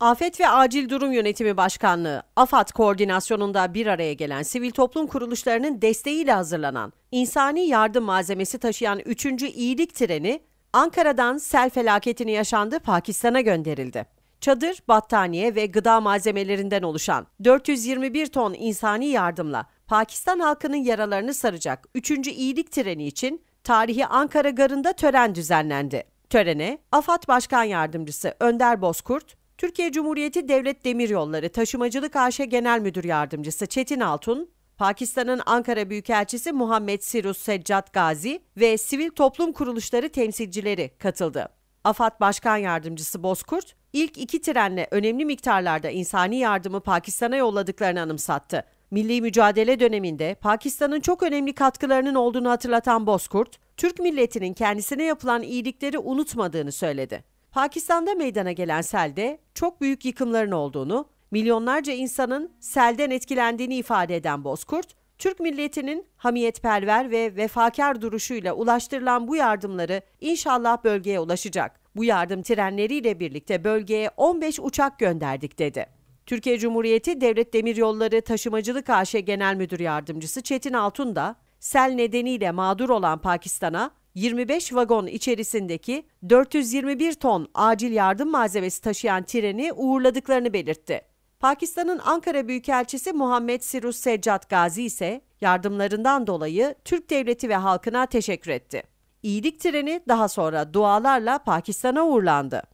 Afet ve Acil Durum Yönetimi Başkanlığı, AFAD koordinasyonunda bir araya gelen sivil toplum kuruluşlarının desteğiyle hazırlanan insani yardım malzemesi taşıyan 3. iyilik treni Ankara'dan sel felaketini yaşandı Pakistan'a gönderildi. Çadır, battaniye ve gıda malzemelerinden oluşan 421 ton insani yardımla Pakistan halkının yaralarını saracak 3. iyilik treni için tarihi Ankara Garı'nda tören düzenlendi. Törene AFAD Başkan Yardımcısı Önder Bozkurt, Türkiye Cumhuriyeti Devlet Demiryolları Taşımacılık AŞ Genel Müdür Yardımcısı Çetin Altun, Pakistan'ın Ankara Büyükelçisi Muhammed Sirus Seccat Gazi ve sivil toplum kuruluşları temsilcileri katıldı. AFAD Başkan Yardımcısı Bozkurt, ilk iki trenle önemli miktarlarda insani yardımı Pakistan'a yolladıklarını anımsattı. Milli mücadele döneminde Pakistan'ın çok önemli katkılarının olduğunu hatırlatan Bozkurt, Türk milletinin kendisine yapılan iyilikleri unutmadığını söyledi. Pakistan'da meydana gelen selde çok büyük yıkımların olduğunu, milyonlarca insanın selden etkilendiğini ifade eden Bozkurt, Türk milletinin hamiyetperver ve vefakar duruşuyla ulaştırılan bu yardımları inşallah bölgeye ulaşacak. Bu yardım trenleriyle birlikte bölgeye 15 uçak gönderdik dedi. Türkiye Cumhuriyeti Devlet Demiryolları Taşımacılık AŞ Genel Müdür Yardımcısı Çetin Altun da sel nedeniyle mağdur olan Pakistan'a 25 vagon içerisindeki 421 ton acil yardım malzemesi taşıyan treni uğurladıklarını belirtti. Pakistan'ın Ankara Büyükelçisi Muhammed Sirus Seccat Gazi ise yardımlarından dolayı Türk devleti ve halkına teşekkür etti. İyilik treni daha sonra dualarla Pakistan'a uğurlandı.